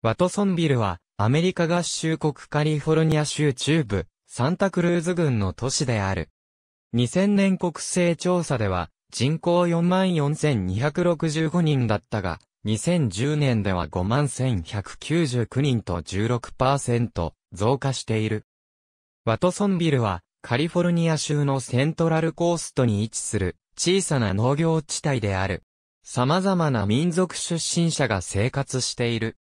ワトソンビルは、アメリカ合衆国カリフォルニア州中部、サンタクルーズ郡の都市である。2000年国勢調査では、人口44,265人だったが、2010年では51,199人と16%増加している。ワトソンビルは、カリフォルニア州のセントラルコーストに位置する小さな農業地帯である。様々な民族出身者が生活している。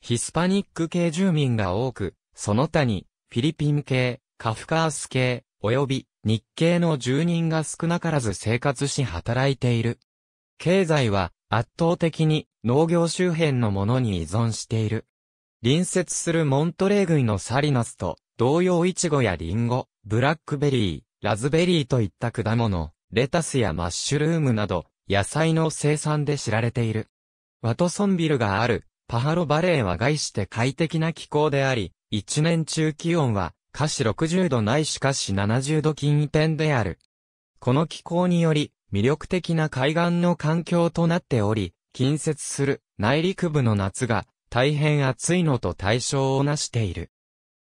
ヒスパニック系住民が多く、その他に、フィリピン系、カフカース系、及び日系の住人が少なからず生活し働いている。経済は圧倒的に農業周辺のものに依存している。隣接するモントレー郡のサリナスと同様イチゴやリンゴ、ブラックベリー、ラズベリーといった果物、レタスやマッシュルームなど野菜の生産で知られている。ワトソンビルがあるパハロバレーは概して快適な気候であり、一年中気温は、下肢60度ないしかし70度近移である。この気候により、魅力的な海岸の環境となっており、近接する内陸部の夏が大変暑いのと対象をなしている。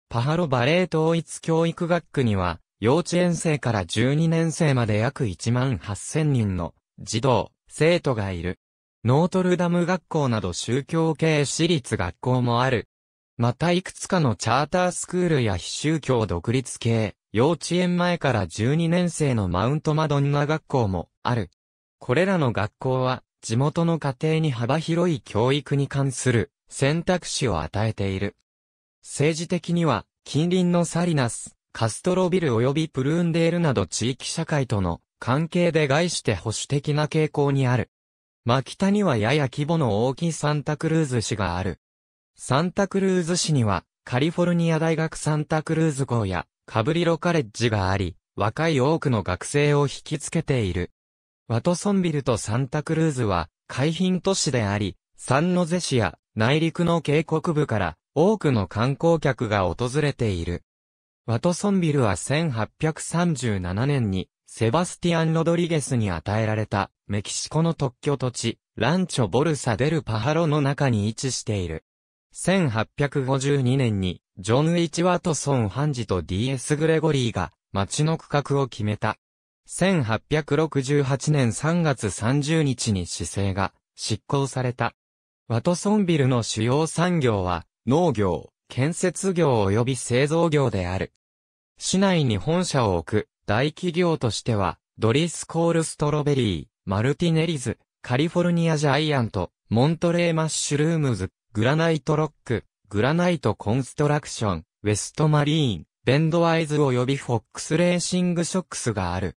パハロバレー統一教育学区には、幼稚園生から12年生まで約1万8000人の児童、生徒がいる。ノートルダム学校など宗教系私立学校もある。またいくつかのチャータースクールや非宗教独立系、幼稚園前から12年生のマウントマドンナ学校もある。これらの学校は、地元の家庭に幅広い教育に関する選択肢を与えている。政治的には、近隣のサリナス、カストロビル及びプルーンデールなど地域社会との関係で害して保守的な傾向にある。牧田にはやや規模の大きいサンタクルーズ市がある。サンタクルーズ市には、カリフォルニア大学サンタクルーズ校や、カブリロカレッジがあり、若い多くの学生を引きつけている。ワトソンビルとサンタクルーズは、海浜都市であり、サンノゼ市や内陸の渓谷部から多くの観光客が訪れている。ワトソンビルは1837年にセバスティアン・ロドリゲスに与えられた、メキシコの特許土地、ランチョ・ボルサ・デル・パハロの中に位置している。1852年に、ジョン・ウィチ・ワトソン・ハンジと D.S. グレゴリーが、町の区画を決めた。1868年3月30日に市政が執行された。ワトソンビルの主要産業は農業、建設業及び製造業である。市内に本社を置く大企業としては、ドリスコールストロベリー、マルティネリズ、カリフォルニアジャイアント、モントレーマッシュルームズ、グラナイトロック、グラナイトコンストラクション、ウェストマリーン、ベンドアイズ及びフォックスレーシングショックスがある。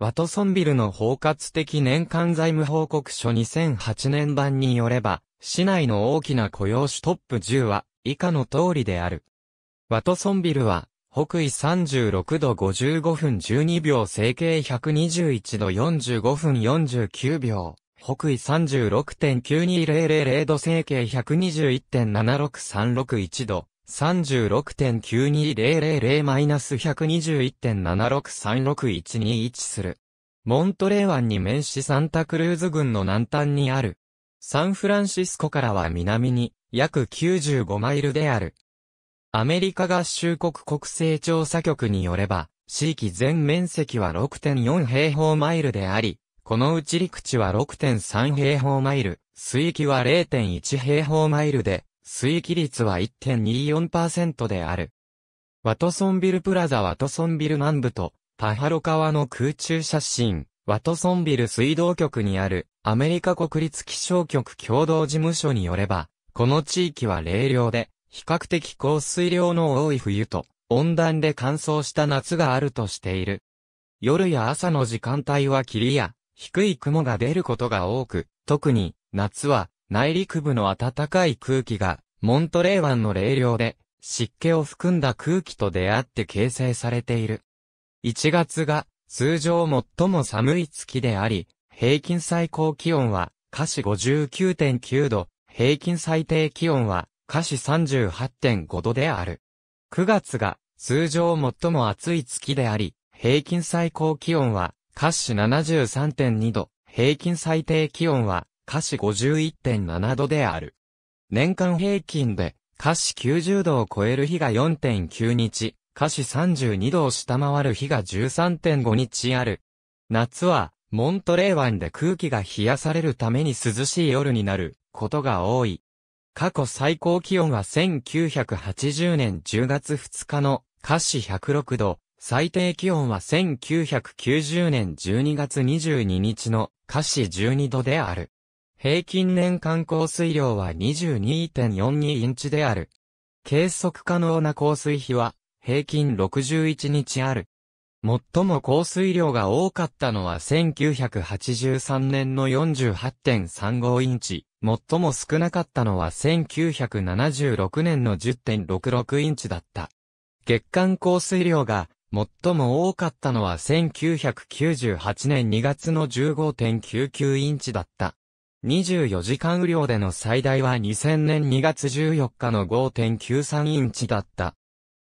ワトソンビルの包括的年間財務報告書2008年版によれば、市内の大きな雇用種トップ10は以下の通りである。ワトソンビルは北緯36度55分12秒、整形121度45分49秒、北緯36.9200度、整形121.76361度、36.9200-121.7636121する。モントレー湾に面しサンタクルーズ郡の南端にある。サンフランシスコからは南に約95マイルである。アメリカ合衆国国勢調査局によれば、地域全面積は6.4平方マイルであり、このうち陸地は6.3平方マイル、水域は0.1平方マイルで、水域率は1.24%である。ワトソンビルプラザワトソンビル南部と、パハロ川の空中写真、ワトソンビル水道局にある、アメリカ国立気象局共同事務所によれば、この地域は冷涼で、比較的降水量の多い冬と、温暖で乾燥した夏があるとしている。夜や朝の時間帯は霧や低い雲が出ることが多く、特に夏は内陸部の暖かい空気がモントレー湾の冷涼で湿気を含んだ空気と出会って形成されている。1月が通常最も寒い月であり、平均最高気温は下市59.9度、平均最低気温は華氏38.5度である。9月が通常最も暑い月であり、平均最高気温は華氏73.2度、平均最低気温は華氏51.7度である。年間平均で華氏90度を超える日が4.9日、華氏32度を下回る日が13.5日ある。夏はモントレー湾で空気が冷やされるために涼しい夜になることが多い。過去最高気温は1980年10月2日の華氏106度、最低気温は1990年12月22日の華氏12度である。平均年間降水量は22.42インチである。計測可能な降水比は平均61日ある。最も降水量が多かったのは1983年の48.35インチ。最も少なかったのは1976年の10.66インチだった。月間降水量が最も多かったのは1998年2月の15.99インチだった。24時間雨量での最大は2000年2月14日の5.93インチだった。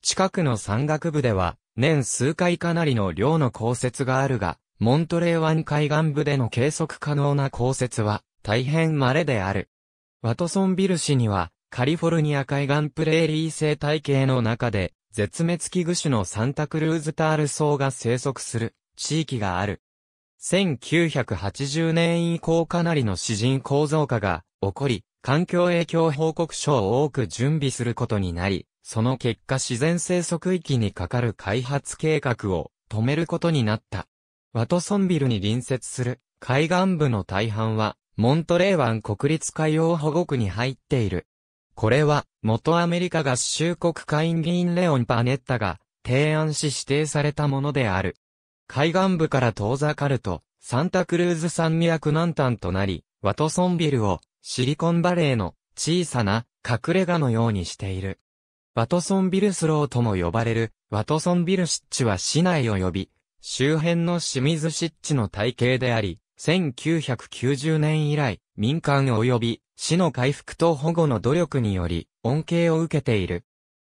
近くの山岳部では、年数回かなりの量の降雪があるが、モントレー湾海岸部での計測可能な降雪は、大変稀である。ワトソンビル市には、カリフォルニア海岸プレーリー生態系の中で、絶滅危惧種のサンタクルーズタール層が生息する地域がある。1980年以降かなりの詩人構造化が起こり、環境影響報告書を多く準備することになり、その結果自然生息域にかかる開発計画を止めることになった。ワトソンビルに隣接する海岸部の大半はモントレー湾国立海洋保護区に入っている。これは、元アメリカ合衆国会議員レオン・パネッタが提案し指定されたものである。海岸部から遠ざかると、サンタクルーズ山脈南端となり、ワトソンビルをシリコンバレーの小さな隠れ家のようにしている。ワトソンビルスローとも呼ばれるワトソンビル湿地は市内を呼び、周辺の清水湿地の体系であり、1990年以来、民間及び市の回復と保護の努力により、恩恵を受けている。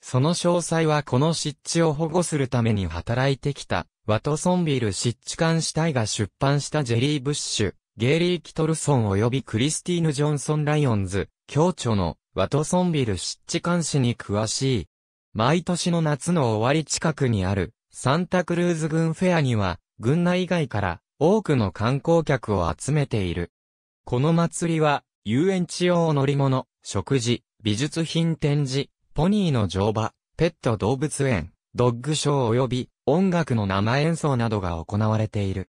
その詳細はこの湿地を保護するために働いてきた、ワトソンビル湿地監視隊が出版したジェリー・ブッシュ、ゲイリー・キトルソン及びクリスティーヌ・ジョンソン・ライオンズ、共著のワトソンビル湿地監視に詳しい。毎年の夏の終わり近くにあるサンタクルーズ軍フェアには、軍内外から多くの観光客を集めている。この祭りは、遊園地用乗り物、食事、美術品展示、ポニーの乗馬、ペット動物園、ドッグショー及び音楽の生演奏などが行われている。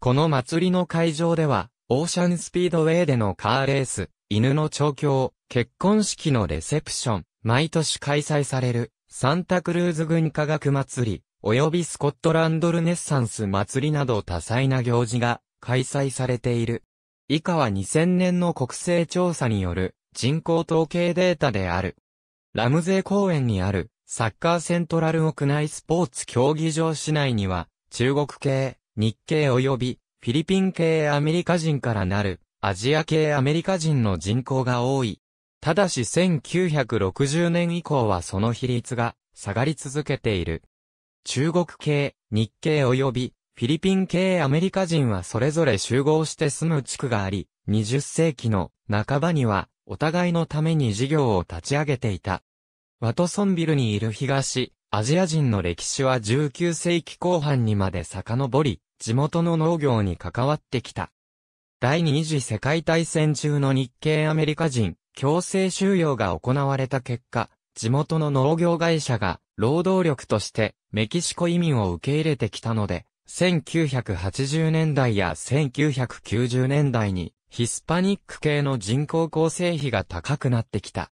この祭りの会場では、オーシャンスピードウェイでのカーレース、犬の調教、結婚式のレセプション、毎年開催される、サンタクルーズ軍科学祭り、及びスコットランドルネッサンス祭りなど多彩な行事が開催されている。以下は2000年の国勢調査による人口統計データである。ラムゼー公園にあるサッカーセントラル屋内スポーツ競技場市内には中国系、日系及びフィリピン系アメリカ人からなるアジア系アメリカ人の人口が多い。ただし1960年以降はその比率が下がり続けている。中国系、日系及びフィリピン系アメリカ人はそれぞれ集合して住む地区があり、20世紀の半ばにはお互いのために事業を立ち上げていた。ワトソンビルにいる東、アジア人の歴史は19世紀後半にまで遡り、地元の農業に関わってきた。第二次世界大戦中の日系アメリカ人、強制収容が行われた結果、地元の農業会社が労働力としてメキシコ移民を受け入れてきたので、1980年代や1990年代にヒスパニック系の人口構成比が高くなってきた。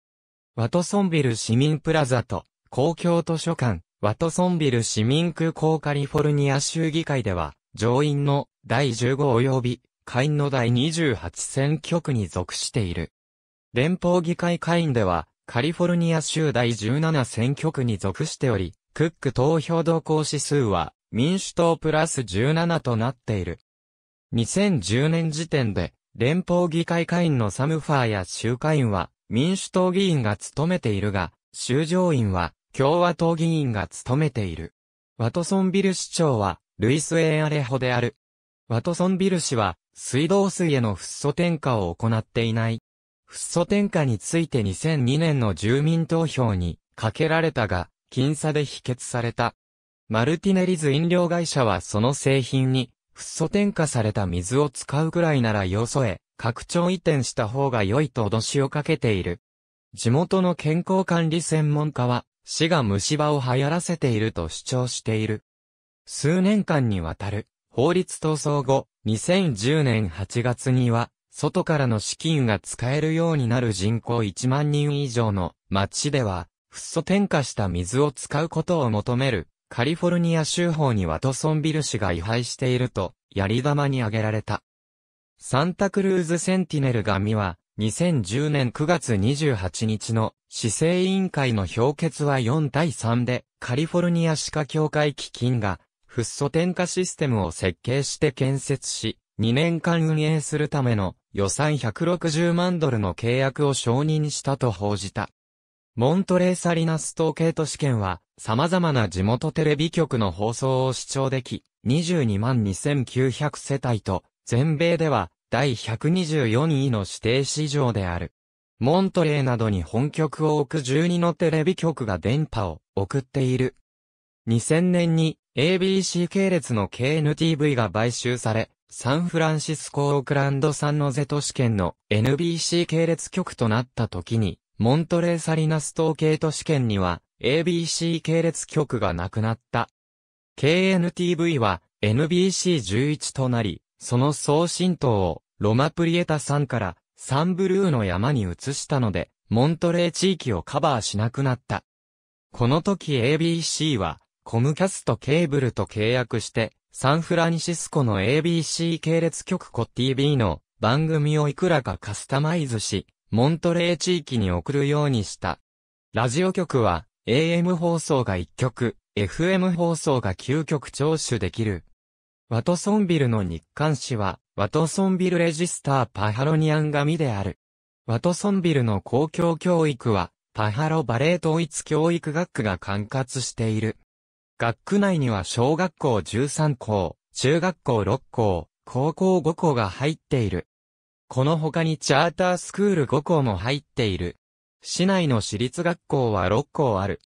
ワトソンビル市民プラザと公共図書館、ワトソンビル市民空港カリフォルニア州議会では、上院の第15及び下院の第28選挙区に属している。連邦議会下院では、カリフォルニア州第17選挙区に属しており、クック投票動向指数は民主党プラス17となっている。2010年時点で連邦議会会員のサムファーや州会員は民主党議員が務めているが、州上院は共和党議員が務めている。ワトソンビル市長はルイス・エー・アレホである。ワトソンビル氏は水道水へのフッ素添加を行っていない。フッ素添加について2002年の住民投票にかけられたが、僅差で否決された。マルティネリズ飲料会社はその製品に、フッ素添加された水を使うくらいならよそへ、拡張移転した方が良いと脅しをかけている。地元の健康管理専門家は、市が虫歯を流行らせていると主張している。数年間にわたる、法律闘争後、2010年8月には、外からの資金が使えるようになる人口1万人以上の町では、フッ素添加した水を使うことを求める、カリフォルニア州法にワトソンビル氏が違反していると、やり玉に挙げられた。サンタクルーズセンティネル紙は、2010年9月28日の市政委員会の評決は4対3で、カリフォルニア歯科協会基金が、フッ素添加システムを設計して建設し、2年間運営するための予算160万ドルの契約を承認したと報じた。モントレーサリナス統計都市圏は、様々な地元テレビ局の放送を視聴でき、22万2900世帯と、全米では、第124位の指定市場である。モントレーなどに本局を置く12のテレビ局が電波を送っている。2000年に ABC 系列の KNTV が買収され、サンフランシスコ・オークランド産のゼ都市圏の NBC 系列局となった時に、モントレー・サリナス島系都市圏には ABC 系列局がなくなった。KNTV は NBC11 となり、その送信塔をロマプリエタんからサンブルーの山に移したので、モントレー地域をカバーしなくなった。この時 ABC はコムキャストケーブルと契約してサンフランシスコの ABC 系列局コ TV の番組をいくらかカスタマイズし、モントレー地域に送るようにした。ラジオ局は AM 放送が1局、FM 放送が9局聴取できる。ワトソンビルの日刊誌は、ワトソンビルレジスターパハロニアン紙である。ワトソンビルの公共教育は、パハロバレー統一教育学区が管轄している。学区内には小学校13校、中学校6校、高校5校が入っている。この他にチャータースクール5校も入っている。市内の私立学校は6校ある。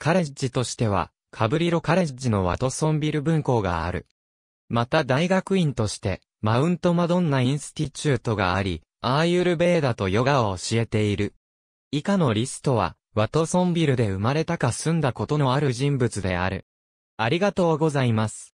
カレッジとしては、カブリロカレッジのワトソンビル分校がある。また大学院として、マウントマドンナインスティチュートがあり、アーユルベーダとヨガを教えている。以下のリストは、ワトソンビルで生まれたか住んだことのある人物である。ありがとうございます。